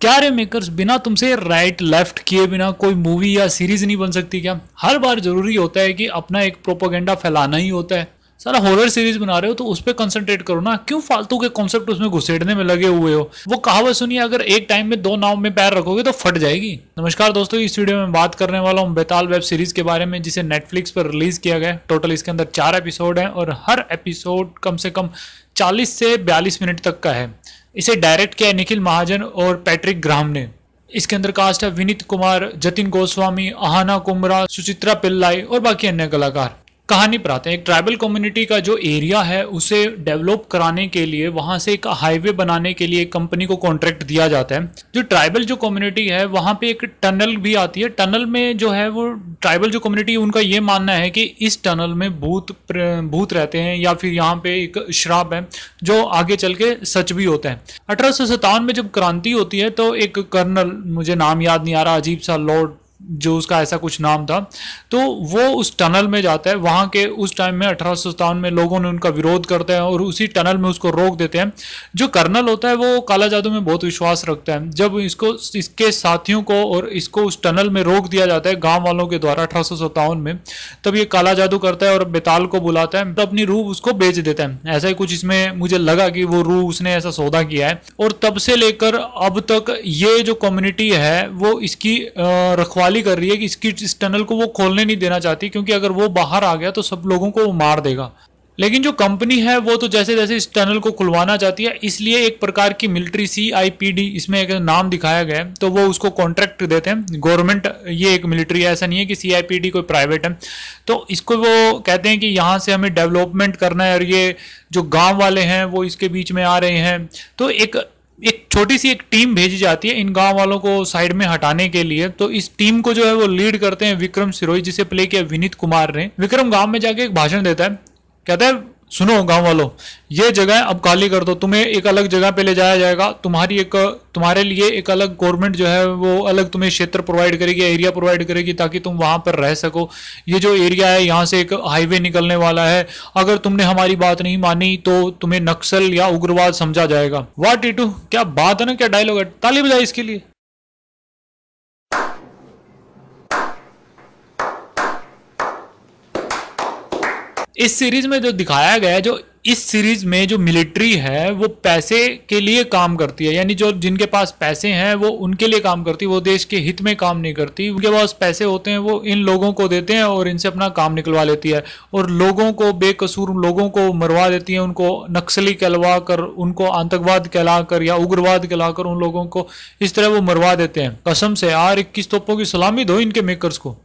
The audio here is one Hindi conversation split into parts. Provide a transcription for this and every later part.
क्या रे मेकर्स बिना तुमसे राइट लेफ्ट किए बिना कोई मूवी या सीरीज नहीं बन सकती क्या हर बार जरूरी होता है कि अपना एक प्रोपोगेंडा फैलाना ही होता है सारा हॉरर सीरीज बना रहे हो तो उस पर कंसंट्रेट करो ना क्यों फालतू के कॉन्सेप्ट उसमें घुसेड़ने में लगे हुए हो वो कहावत सुनिए अगर एक टाइम में दो नाव में पैर रखोगे तो फट जाएगी नमस्कार दोस्तों इस वीडियो में बात करने वाला हूँ बेताल वेब सीरीज के बारे में जिसे नेटफ्लिक्स पर रिलीज किया गया टोटल इसके अंदर चार एपिसोड है और हर एपिसोड कम से कम 40 से 42 मिनट तक का है इसे डायरेक्ट किया है निखिल महाजन और पैट्रिक ग्राम ने इसके अंदर कास्ट है विनीत कुमार जतिन गोस्वामी अहाना कुमरा सुचित्रा पिल्लाई और बाकी अन्य कलाकार कहानी पर आते हैं एक ट्राइबल कम्युनिटी का जो एरिया है उसे डेवलप कराने के लिए वहाँ से एक हाईवे बनाने के लिए कंपनी को कॉन्ट्रैक्ट दिया जाता है जो ट्राइबल जो कम्युनिटी है वहाँ पे एक टनल भी आती है टनल में जो है वो ट्राइबल जो कम्युनिटी उनका ये मानना है कि इस टनल में भूत भूत रहते हैं या फिर यहाँ पे एक श्राप है जो आगे चल के सच भी होता है अठारह में जब क्रांति होती है तो एक कर्नल मुझे नाम याद नहीं आ रहा अजीब सा लॉर्ड जो उसका ऐसा कुछ नाम था तो वो उस टनल में जाता है वहाँ के उस टाइम में अठारह में लोगों ने उनका विरोध करते हैं और उसी टनल में उसको रोक देते हैं जो कर्नल होता है वो काला जादू में बहुत विश्वास रखता है जब इसको इसके साथियों को और इसको उस टनल में रोक दिया जाता है गाँव वालों के द्वारा अठारह में तब ये काला जादू करता है और बेताल को बुलाता है तो अपनी रूह उसको बेच देता है ऐसा ही कुछ इसमें मुझे लगा कि वो रूह उसने ऐसा सौदा किया है और तब से लेकर अब तक ये जो कम्युनिटी है वो इसकी रखवाली बहाली कर रही है कि इसकी इस टनल को वो खोलने नहीं देना चाहती क्योंकि अगर वो बाहर आ गया तो सब लोगों को वो मार देगा लेकिन जो कंपनी है वो तो जैसे जैसे इस टनल को खुलवाना चाहती है इसलिए एक प्रकार की military C I P D इसमें एक नाम दिखाया गया है तो वो उसको कॉन्ट्रैक्ट देते हैं गवर्नमेंट ये एक मिलिट्री है ऐसा नहीं है कि सी आई पी डी कोई प्राइवेट है तो इसको वो कहते हैं कि यहाँ से हमें डेवलपमेंट करना है और ये जो गांव वाले हैं वो इसके बीच में आ रहे हैं तो एक छोटी सी एक टीम भेजी जाती है इन गांव वालों को साइड में हटाने के लिए तो इस टीम को जो है वो लीड करते हैं विक्रम सिरोही जिसे प्ले किया विनीत कुमार ने विक्रम गांव में जाके एक भाषण देता है कहता है सुनो गांव वालों ये जगह अब खाली कर दो तुम्हें एक अलग जगह पे ले जाया जाएगा तुम्हारी एक तुम्हारे लिए एक अलग गवर्नमेंट जो है वो अलग तुम्हें क्षेत्र प्रोवाइड करेगी एरिया प्रोवाइड करेगी ताकि तुम वहां पर रह सको ये जो एरिया है यहाँ से एक हाईवे निकलने वाला है अगर तुमने हमारी बात नहीं मानी तो तुम्हें नक्सल या उग्रवाद समझा जाएगा वाह टीटू क्या बात है ना क्या डायलॉग है ताली बजाई इसके लिए इस सीरीज में जो दिखाया गया है जो इस सीरीज में जो मिलिट्री है वो पैसे के लिए काम करती है यानी जो जिनके पास पैसे हैं वो उनके लिए काम करती है वो देश के हित में काम नहीं करती उनके पास पैसे होते हैं वो इन लोगों को देते हैं और इनसे अपना काम निकलवा लेती है और लोगों को बेकसूर लोगों को मरवा देती है उनको नक्सली कहलवा कर उनको आतंकवाद कहला कर या उग्रवाद कहला कर उन लोगों को इस तरह वो मरवा देते हैं कसम से यार इक्कीस तोपों की सलामी दो इनके मेकर्स को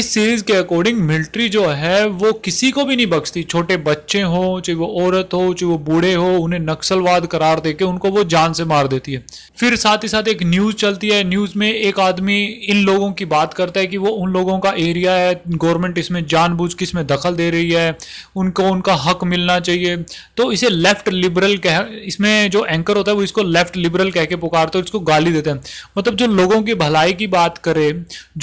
इस सीरीज के अकॉर्डिंग मिलिट्री जो है वो किसी को भी नहीं बख्शती छोटे बच्चे हों चाहे वो औरत हो चाहे वो बूढ़े हो उन्हें नक्सलवाद करार दे के उनको वो जान से मार देती है फिर साथ ही साथ एक न्यूज चलती है न्यूज में एक आदमी इन लोगों की बात करता है कि वो उन लोगों का एरिया है गवर्नमेंट इसमें जानबूझ के इसमें दखल दे रही है उनको उनका हक मिलना चाहिए तो इसे लेफ्ट लिबरल कह इसमें जो एंकर होता है वो इसको लेफ्ट लिबरल कह के पुकारते हैं इसको गाली देते हैं मतलब जो लोगों की भलाई की बात करे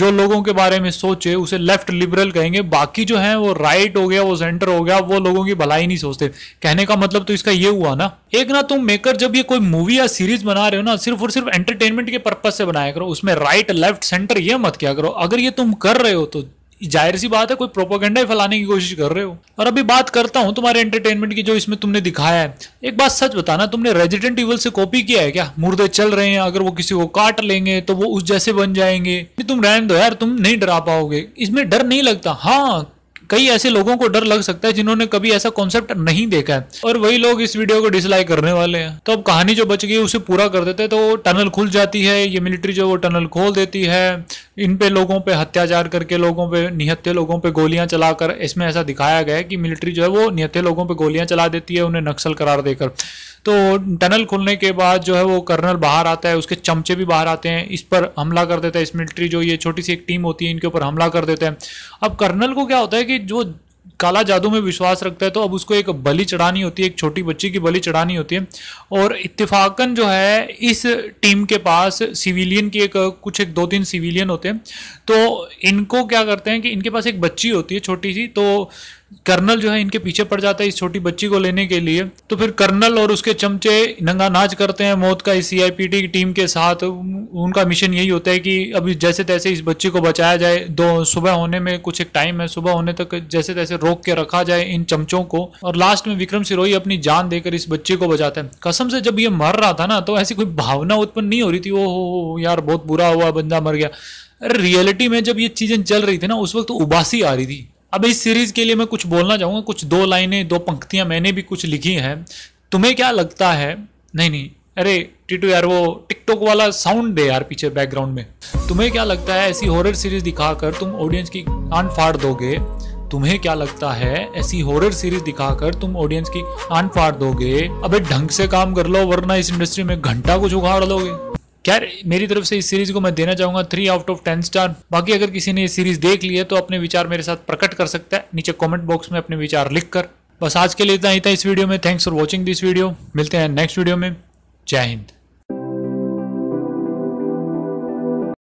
जो लोगों के बारे में सोचे उसे लेफ्ट लिबरल कहेंगे बाकी जो है वो राइट हो गया वो सेंटर हो गया वो लोगों की भलाई नहीं सोचते कहने का मतलब तो इसका ये हुआ ना एक ना तुम मेकर जब ये कोई मूवी या सीरीज बना रहे हो ना सिर्फ और सिर्फ एंटरटेनमेंट के पर्पज से बनाया करो उसमें राइट लेफ्ट सेंटर ये मत क्या करो अगर ये तुम कर रहे हो तो जाहिर सी बात है कोई प्रोपोगेंडा ही फैलाने की कोशिश कर रहे हो और अभी बात करता हूँ तुम्हारे एंटरटेनमेंट की जो इसमें तुमने दिखाया है एक बात सच बताना तुमने रेजिडेंट इवल से कॉपी किया है क्या मुर्दे चल रहे हैं अगर वो किसी को काट लेंगे तो वो उस जैसे बन जाएंगे तुम रहने दो यार तुम नहीं डरा पाओगे इसमें डर नहीं लगता हाँ कई ऐसे लोगों को डर लग सकता है जिन्होंने कभी ऐसा कॉन्सेप्ट नहीं देखा है और वही लोग इस वीडियो को डिसलाइक करने वाले हैं तो अब कहानी जो बच गई उसे पूरा कर देते हैं तो टनल खुल जाती है ये मिलिट्री जो वो टनल खोल देती है इन पे लोगों पे हत्याचार करके लोगों पे निहत्ते लोगों पे गोलियां चलाकर इसमें ऐसा दिखाया गया है कि मिलिट्री जो है वो निहत्ते लोगों पे गोलियां चला देती है उन्हें नक्सल करार देकर तो टनल खुलने के बाद जो है वो कर्नल बाहर आता है उसके चमचे भी बाहर आते हैं इस पर हमला कर देता है इस मिलिट्री जो ये छोटी सी एक टीम होती है इनके ऊपर हमला कर देता है अब कर्नल को क्या होता है कि जो काला जादू में विश्वास रखता है तो अब उसको एक बलि चढ़ानी होती है एक छोटी बच्ची की बलि चढ़ानी होती है और इत्तेफाकन जो है इस टीम के पास सिविलियन की एक कुछ एक दो तीन सिविलियन होते हैं तो इनको क्या करते हैं कि इनके पास एक बच्ची होती है छोटी सी तो कर्नल जो है इनके पीछे पड़ जाता है इस छोटी बच्ची को लेने के लिए तो फिर कर्नल और उसके चमचे नंगा नाच करते हैं मौत का इस सी की टीम के साथ उनका मिशन यही होता है कि अभी जैसे तैसे इस बच्ची को बचाया जाए दो सुबह होने में कुछ एक टाइम है सुबह होने तक जैसे तैसे रोक के रखा जाए इन चमचों को और लास्ट में विक्रम सिरोही अपनी जान देकर इस बच्चे को बचाता है कसम से जब ये मर रहा था ना तो ऐसी कोई भावना उत्पन्न नहीं हो रही थी ओ यार बहुत बुरा हुआ बंदा मर गया अरे रियलिटी में जब ये चीजें चल रही थी ना उस वक्त उबासी आ रही थी अब इस सीरीज के लिए मैं कुछ बोलना चाहूंगा कुछ दो लाइनें दो पंक्तियां मैंने भी कुछ लिखी हैं तुम्हें क्या लगता है नहीं नहीं अरे टीटू यार वो टिकटॉक वाला साउंड दे यार पीछे बैकग्राउंड में तुम्हें क्या लगता है ऐसी हॉरर सीरीज दिखाकर तुम ऑडियंस की आन फाड़ दोगे तुम्हें क्या लगता है ऐसी हॉरर सीरीज दिखाकर तुम ऑडियंस की कान फाड़ दोगे अबे ढंग से काम कर लो वरना इस इंडस्ट्री में घंटा कुछ उखाड़ लोगे खैर मेरी तरफ से इस सीरीज को मैं देना चाहूंगा three out of ten star बाकी अगर किसी ने ये सीरीज देख ली है तो अपने विचार मेरे साथ प्रकट कर सकता है नीचे कमेंट बॉक्स में अपने विचार लिखकर बस आज के लिए इतना ही था इस वीडियो में thanks for watching this video मिलते हैं नेक्स्ट वीडियो में जय हिंद